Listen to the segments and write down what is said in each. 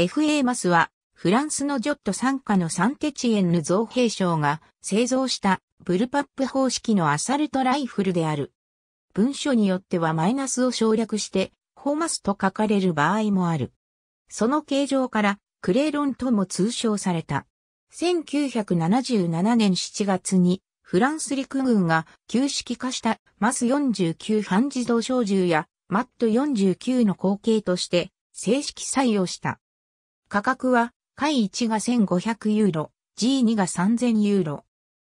FA マスは、フランスのジョット参加のサンテチエンヌ造兵省が製造したブルパップ方式のアサルトライフルである。文書によってはマイナスを省略して、ホーマスと書かれる場合もある。その形状から、クレーロンとも通称された。1977年7月に、フランス陸軍が旧式化したマス49半自動小銃やマット49の後継として正式採用した。価格は、階1が1500ユーロ、G2 が3000ユーロ。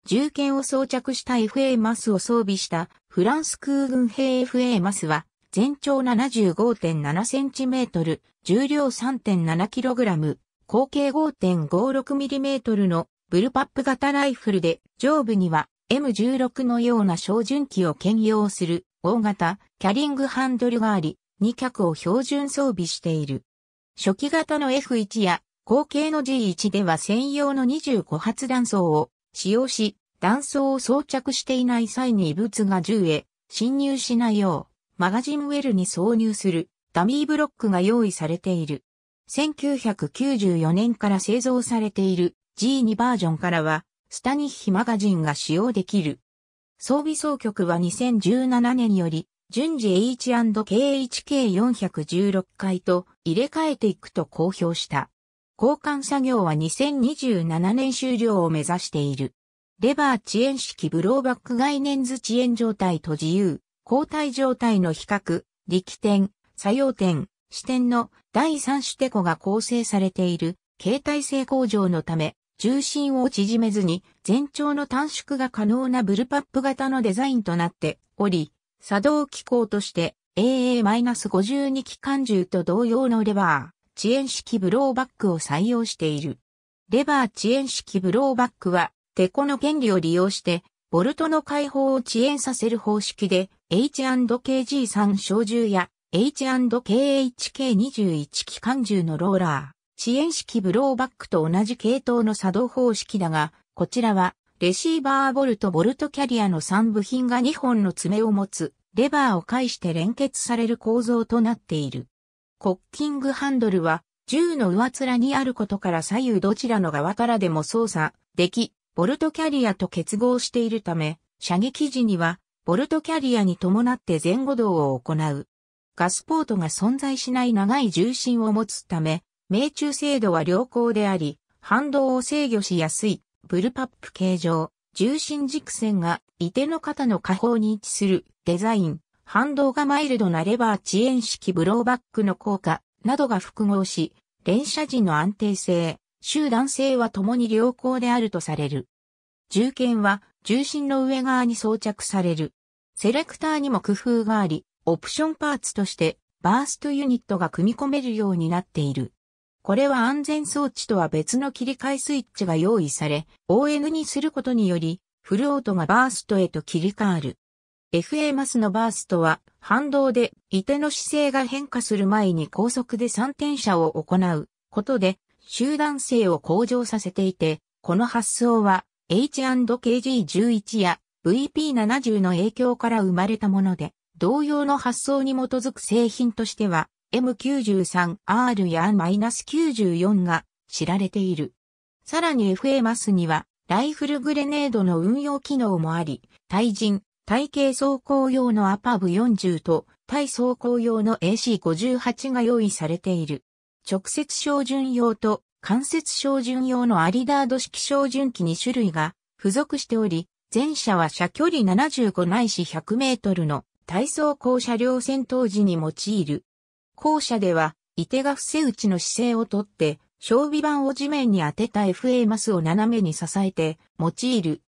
銃剣を装着した FA マスを装備したフランス空軍兵 FA マスは全長75.7センチメートル、重量3.7キログラム、口径5.56ミリメートルのブルパップ型ライフルで上部には M16 のような照準器を兼用する大型キャリングハンドルがあり、2脚を標準装備している。初期型の F1 や後継の G1 では専用の25発弾倉を使用し、弾倉を装着していない際に異物が銃へ侵入しないよう、マガジンウェルに挿入するダミーブロックが用意されている。1994年から製造されている G2 バージョンからは、スタニッヒマガジンが使用できる。装備総局は2017年より、順次 H&KHK416 回と入れ替えていくと公表した。交換作業は2027年終了を目指している。レバー遅延式ブローバック概念図遅延状態と自由、交代状態の比較、力点、作用点、視点の第三種テコが構成されている、携帯性向上のため、重心を縮めずに全長の短縮が可能なブルパップ型のデザインとなっており、作動機構として AA-52 機関銃と同様のレバー、遅延式ブローバックを採用している。レバー遅延式ブローバックは、テコの原理を利用して、ボルトの解放を遅延させる方式で、H&KG3 小銃や H&KHK21 機関銃のローラー、遅延式ブローバックと同じ系統の作動方式だが、こちらはレシーバーボルトボルトキャリアの3部品が2本の爪を持つ、レバーを介して連結される構造となっている。コッキングハンドルは、銃の上面にあることから左右どちらの側からでも操作でき、ボルトキャリアと結合しているため、射撃時には、ボルトキャリアに伴って前後動を行う。ガスポートが存在しない長い重心を持つため、命中精度は良好であり、反動を制御しやすい。ブルパップ形状、重心軸線が、い手の肩の下方に位置する、デザイン、反動がマイルドなレバー遅延式ブローバックの効果、などが複合し、連射時の安定性、集団性は共に良好であるとされる。銃剣は重心の上側に装着される。セレクターにも工夫があり、オプションパーツとしてバーストユニットが組み込めるようになっている。これは安全装置とは別の切り替えスイッチが用意され、ON にすることにより、フルオートがバーストへと切り替わる。FA マスのバーストは、反動で、いての姿勢が変化する前に高速で3転車を行うことで、集団性を向上させていて、この発想は、H&KG11 や VP70 の影響から生まれたもので、同様の発想に基づく製品としては、M93R や R-94 が知られている。さらに FA マスにはライフルグレネードの運用機能もあり、対人、対型走行用のアパブ40と対走行用の AC58 が用意されている。直接照準用と間接照準用のアリダード式照準機2種類が付属しており、前者は車距離75ないし100メートルの体操甲車両戦闘時に用いる校舎では、伊手が伏せ打ちの姿勢をとって、装備板を地面に当てた FA マスを斜めに支えて用いる。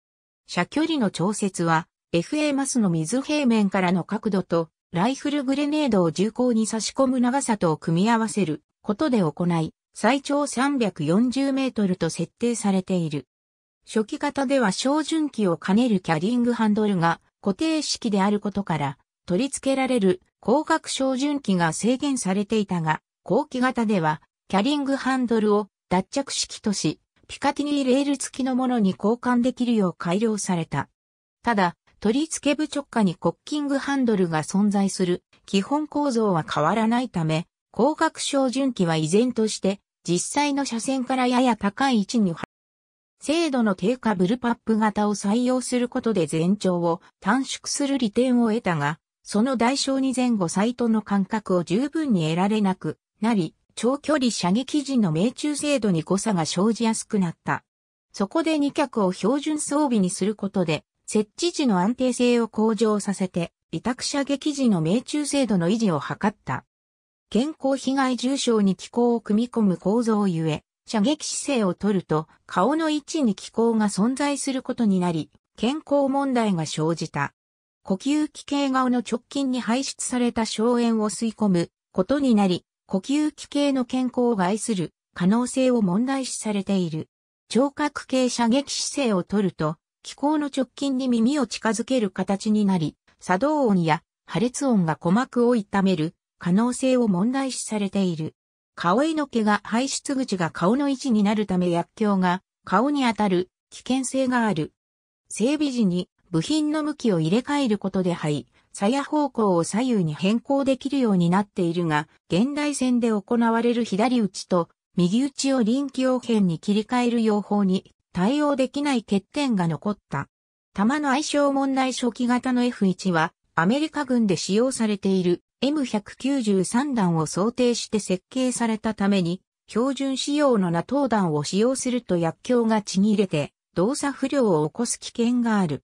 射距離の調節は、FA マスの水平面からの角度と、ライフルグレネードを銃口に差し込む長さとを組み合わせることで行い、最長340メートルと設定されている。初期型では照準器を兼ねるキャリングハンドルが固定式であることから、取り付けられる光学照準器が制限されていたが、後期型では、キャリングハンドルを脱着式とし、ピカティニーレール付きのものに交換できるよう改良された。ただ、取り付け部直下にコッキングハンドルが存在する基本構造は変わらないため、光学照準器は依然として実際の車線からやや高い位置に精度の低下ブルパップ型を採用することで全長を短縮する利点を得たが、その代償に前後サイトの間隔を十分に得られなくなり、長距離射撃時の命中精度に誤差が生じやすくなった。そこで2脚を標準装備にすることで、設置時の安定性を向上させて、委託射撃時の命中精度の維持を図った。健康被害重症に機構を組み込む構造ゆえ、射撃姿勢を取ると、顔の位置に機構が存在することになり、健康問題が生じた。呼吸器系顔の直近に排出された消炎を吸い込むことになり、呼吸器系の健康を害する可能性を問題視されている。聴覚系射撃姿勢をとると、気候の直近に耳を近づける形になり、作動音や破裂音が鼓膜を痛める可能性を問題視されている。顔への毛が排出口が顔の位置になるため薬莢が顔に当たる危険性がある。整備時に部品の向きを入れ替えることで肺、鞘方向を左右に変更できるようになっているが、現代戦で行われる左打ちと右打ちを臨機応変に切り替える用法に対応できない欠点が残った。弾の相性問題初期型の F1 は、アメリカ軍で使用されている M193 弾を想定して設計されたために、標準仕様の NATO 弾を使用すると薬莢がちぎれて、動作不良を起こす危険がある。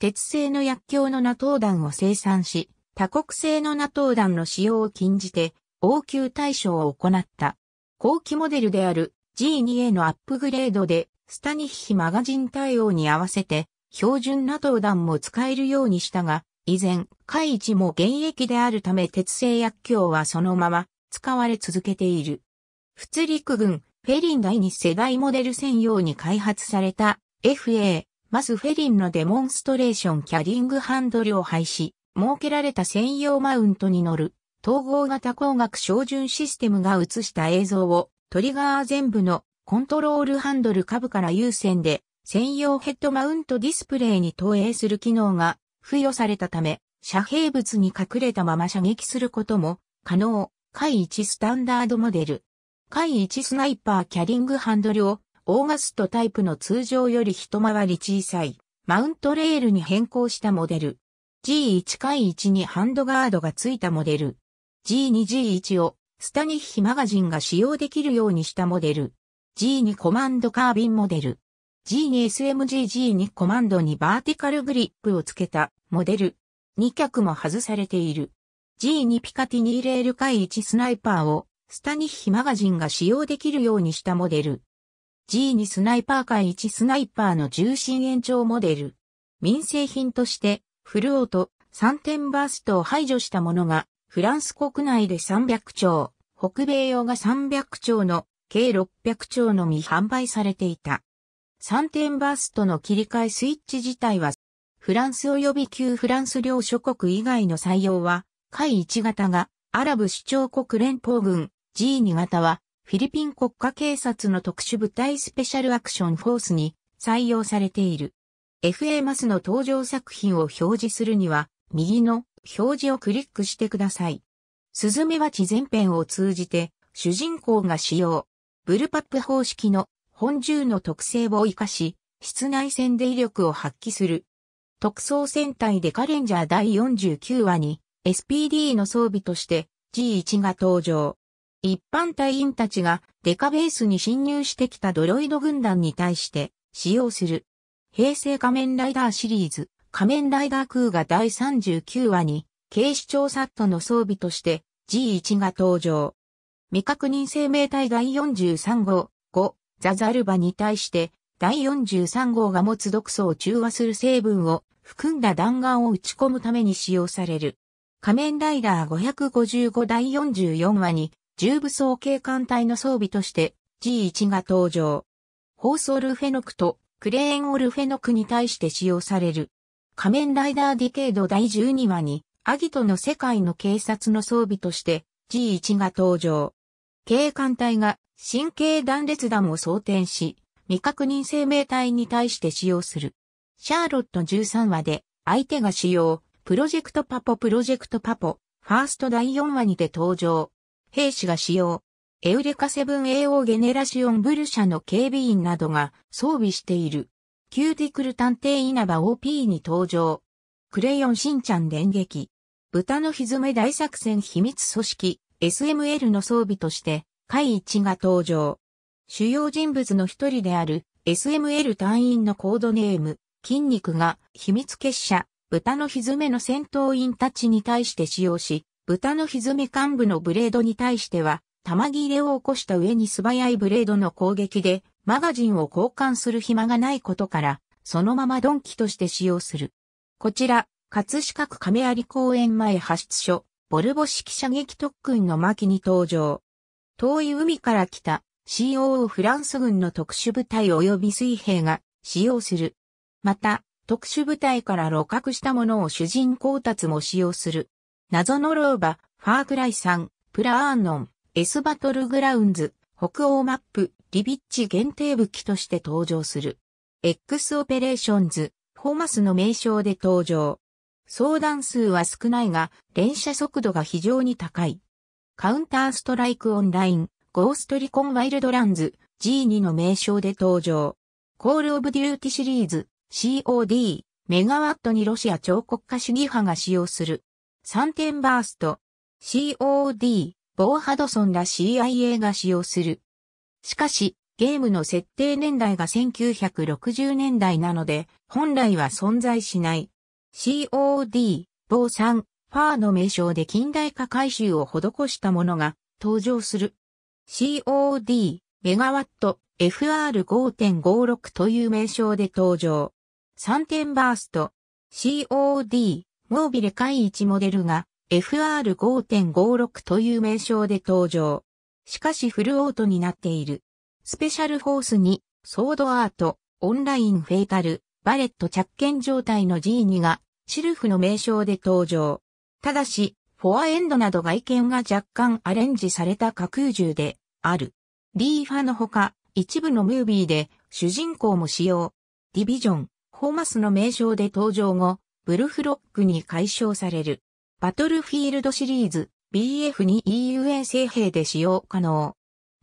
鉄製の薬莢のナトウ弾を生産し、多国製のナトウ弾の使用を禁じて、応急対処を行った。後期モデルである G2A のアップグレードで、スタニッヒマガジン対応に合わせて、標準ナトウ弾も使えるようにしたが、以前、海一も現役であるため鉄製薬莢はそのまま使われ続けている。仏陸軍、フェリン第二世代モデル専用に開発された FA マスフェリンのデモンストレーションキャリングハンドルを廃止、設けられた専用マウントに乗る統合型光学照準システムが映した映像をトリガー全部のコントロールハンドル下部から優先で専用ヘッドマウントディスプレイに投影する機能が付与されたため、遮蔽物に隠れたまま射撃することも可能。回1スタンダードモデル。回1スナイパーキャリングハンドルをオーガストタイプの通常より一回り小さい、マウントレールに変更したモデル。G1-1 にハンドガードが付いたモデル。G2G1 をスタニッヒマガジンが使用できるようにしたモデル。G2 コマンドカービンモデル。G2SMGG2 コマンドにバーティカルグリップを付けたモデル。2脚も外されている。G2 ピカティニーレール回1スナイパーをスタニッヒマガジンが使用できるようにしたモデル。G2 スナイパー界1スナイパーの重心延長モデル。民生品として、フルオート、3点バーストを排除したものが、フランス国内で300兆、北米用が300兆の、計600兆のみ販売されていた。3点バーストの切り替えスイッチ自体は、フランス及び旧フランス領諸国以外の採用は、下位1型が、アラブ首長国連邦軍、G2 型は、フィリピン国家警察の特殊部隊スペシャルアクションフォースに採用されている。FA マスの登場作品を表示するには、右の表示をクリックしてください。スズメバチ全編を通じて、主人公が使用。ブルパップ方式の本銃の特性を活かし、室内戦で威力を発揮する。特装戦隊デカレンジャー第49話に SPD の装備として G1 が登場。一般隊員たちがデカベースに侵入してきたドロイド軍団に対して使用する。平成仮面ライダーシリーズ、仮面ライダー空が第39話に、警視庁サットの装備として G1 が登場。未確認生命体第43号、5、ザザルバに対して第43号が持つ毒素を中和する成分を含んだ弾丸を打ち込むために使用される。仮面ライダー555第44話に重武装警官隊の装備として G1 が登場。ホースオルフェノクとクレーンオルフェノクに対して使用される。仮面ライダーディケード第12話に、アギトの世界の警察の装備として G1 が登場。警官隊が神経断裂弾を装填し、未確認生命体に対して使用する。シャーロット13話で相手が使用、プロジェクトパポプロジェクトパポ、ファースト第4話にて登場。兵士が使用。エウレカセブン a o ゲネラシオンブル社の警備員などが装備している。キューティクル探偵稲葉 OP に登場。クレヨンしんちゃん電撃。豚のひずめ大作戦秘密組織 SML の装備として、海一が登場。主要人物の一人である SML 隊員のコードネーム、筋肉が秘密結社、豚のひずめの戦闘員たちに対して使用し、豚のみ幹部のブレードに対しては、弾切れを起こした上に素早いブレードの攻撃で、マガジンを交換する暇がないことから、そのまま鈍器として使用する。こちら、葛飾区亀有公園前派出所、ボルボ式射撃特訓の巻に登場。遠い海から来た COO フランス軍の特殊部隊及び水兵が使用する。また、特殊部隊から露獲したものを主人公達も使用する。謎の老婆、ファークライさん、プラーノン、エスバトルグラウンズ、北欧マップ、リビッチ限定武器として登場する。X オペレーションズ、ホーマスの名称で登場。相談数は少ないが、連射速度が非常に高い。カウンターストライクオンライン、ゴーストリコンワイルドランズ、G2 の名称で登場。コールオブデューティシリーズ、COD、メガワットにロシア彫刻家主義派が使用する。三点バースト、COD、ボーハドソンら CIA が使用する。しかし、ゲームの設定年代が1960年代なので、本来は存在しない。COD、ボーサン、ファーの名称で近代化改修を施したものが登場する。COD、メガワット、FR5.56 という名称で登場。3点バースト、COD、モービル海一モデルが FR5.56 という名称で登場。しかしフルオートになっている。スペシャルフォースに、ソードアート、オンラインフェイタル、バレット着剣状態の G2 が、シルフの名称で登場。ただし、フォアエンドなど外見が若干アレンジされた架空銃で、ある。リーファのほか、一部のムービーで、主人公も使用。ディビジョン、ホーマスの名称で登場後、ブルフロックに解消される。バトルフィールドシリーズ BF2EUA 製兵で使用可能。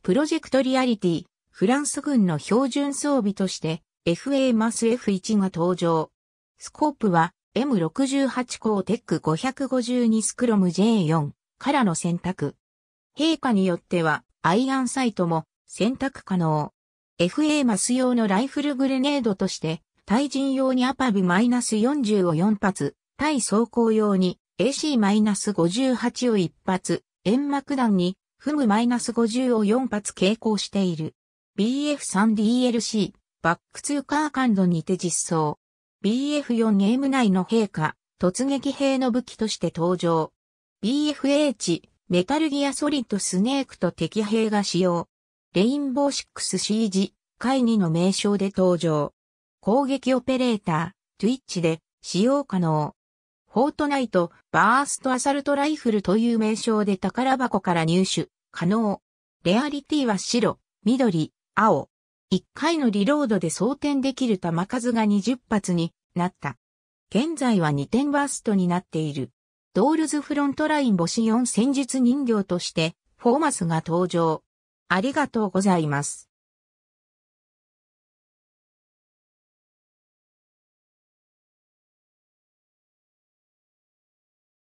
プロジェクトリアリティ、フランス軍の標準装備として FA マス F1 が登場。スコープは M68 コーテック552スクロム J4 からの選択。陛下によってはアイアンサイトも選択可能。FA マス用のライフルグレネードとして対人用にアパブ -40 を4発、対走行用に AC-58 を1発、円幕弾にフム -50 を4発携行している。BF3DLC、バックツーカー感度にて実装。BF4 ゲーム内の陛下、突撃兵の武器として登場。BFH、メタルギアソリッドスネークと敵兵が使用。レインボー 6CG、会議の名称で登場。攻撃オペレーター、Twitch で使用可能。フォートナイト、バーストアサルトライフルという名称で宝箱から入手、可能。レアリティは白、緑、青。1回のリロードで装填できる弾数が20発になった。現在は2点バーストになっている。ドールズフロントライン星4戦術人形として、フォーマスが登場。ありがとうございます。